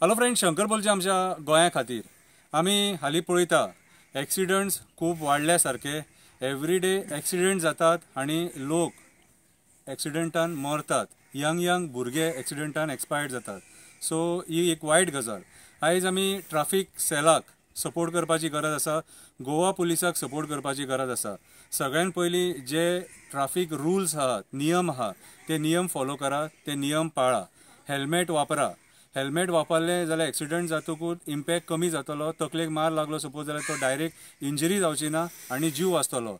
hello friend Shankar बोलचे आमच्या गोंया खातीर आमी हाली पळयता एक्सिडंट्स खूब वाडल्या सारखे एवरीडे डे एक्सिडंट जातात आणि लोक एक्सिडंटान मरतात यंग यंग भुरगे एक्सिडंटान एक्सपायर्ड जातात सो ही एक वायट गजाल आयज आमी ट्राफीक सेलाक सपोर्ट करपाची गरज आसा गोवा पुलिसाक सपोर्ट करपाची गरज आसा सगळ्यांत पयलीं जे ट्राफीक रुल्स आहात नियम आहात ते नियम फॉलो करा ते नियम पाळा हेल्मेट वापरा हेल्मेट वापरले जाल्यार एक्सिडंट जातकूत इम्पॅक्ट कमी जातलो तकलेक मार लागलो सपोज जाल्यार तो डायरेक्ट इंजरी जावची ना आनी जीव वाचतलो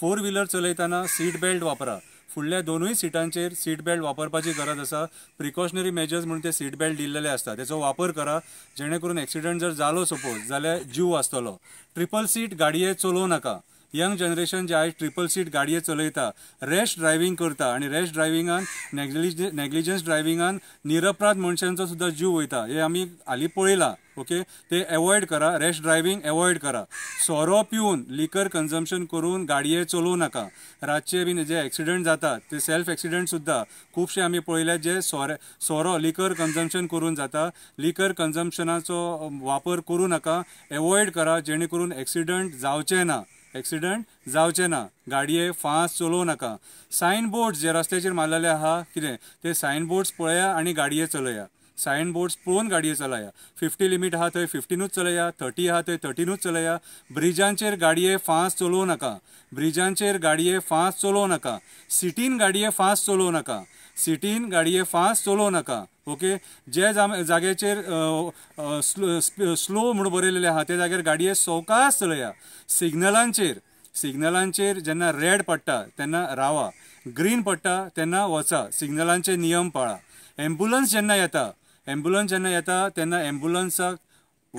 फोर व्हिलर चलयतना सीट बेल्ट वापरा फुडल्या दोनूय सिटांचेर सीट बेल्ट वापरपाची गरज आसा प्रिकॉशनरी मेजर्स म्हणून ते सीट बेल्ट दिलेले आसता तेचो वापर करा जेणे करून एक्सिडंट जर जालो सपोज जाल्यार जीव वाचतलो ट्रिपल सीट गाडये चलोव नाका यंग जनरेशन जे आयज ट्रिपल सीट गाडये चलयता रॅश ड्रायव्हिंग करता आनी रॅश ड्रायव्हिंगान नेग्लिजन्स ड्रायव्हिंगान निरपराध मनशांचो सुद्दां जीव वयता हे आमी हालीं पळयलां ओके ते एवॉयड करा रॅश ड्रायव्हींग एवॉयड करा सोरो पिवन लिकर कन्जम्पशन करून गाडये चलोवं नाका रातचे बीन जे एक्सिडंट जातात ते सेल्फ एक्सिडंट सुद्दां खुबशे आमी पळयले जे सोरे सोरो लिकर कन्जम्पशन करून जाता लिकर कन्जम्पशनाचो वापर करूं नाका एवॉयड करा जेणे करून एक्सिडंट जावचे ना एक्सिडंट जावचे ना गाडये फास्ट चलोवं नका, सायन बोर्ड्स जे रस्त्याचेर मारलेले आहा कितें ते सायन बोर्ड्स पळया आनी गाडये चलया सायन बोर्ड्स पळोवन गाडयो चलाया फिफ्टी लिमीट आहा थंय फिफ्टीनूच चलया थर्टी आहा थंय थर्टीनूच चलया ब्रिजांचेर गाडये फास्ट चलोवं नाका ब्रिजांचेर गाडये फास्ट चलोवं नाका सिटीन गाडये फास्ट चलोवं नाका सिटीन गाडये फास्ट चलोवं नाका ओके जे जाग्याचेर स्लो, स्लो म्हूण आहात आहा त्या जाग्यार गाडये सवकास चलया सिग्नलांचेर सिग्नलांचेर जेन्ना रेड पडटा तेन्ना रावा ग्रीन पडटा तेन्ना वचा सिग्नलांचे नियम पाळा ॲम्ब्युलन्स जेन्ना येता ॲम्ब्युलन्स जेन्ना येता तेन्ना ॲम्ब्युलन्साक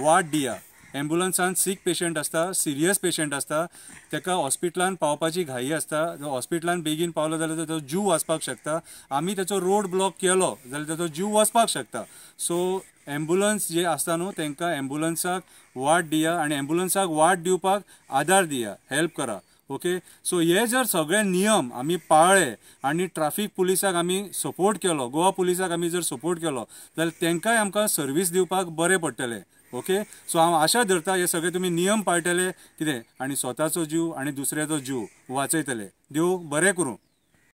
वाट दिया ॲम्ब्युलन्सान सीक पेशंट आसता सिरियस पेशंट आसता ताका हॉस्पिटलात पावपाची घाई आसता हॉस्पिटलात बेगीन पावलो जाल्यार त्याचा जीव वाचपाक शकता आम्ही ताचो रोड ब्लॉक केलो जाल्यार ताचो जीव वाचपाक शकता सो ॲम्ब्युलन्स जे आसता न्हू त्यांना ॲम्ब्युलन्साक वाट दिया आणि ॲम्ब्युलन्साक वाट दिवपाक आधार दिया हेल्प करा ओके सो हे जर सगळे नियम आम्ही पाळ्ळे आणि ट्राफीक पुलिसाक आम्ही सपोर्ट केलो गोवा पुलिसाक आमी जर सपोर्ट केलो जाल्यार तेंकाय आमकां सर्वीस दिवपाक बरें पडटलें ओके सो हांव आशा धरता हे सगळे तुमी नियम पाळटले कितें आणि स्वताचो जीव आणि दुसऱ्याचो जीव वाचयतले देव बरें करूं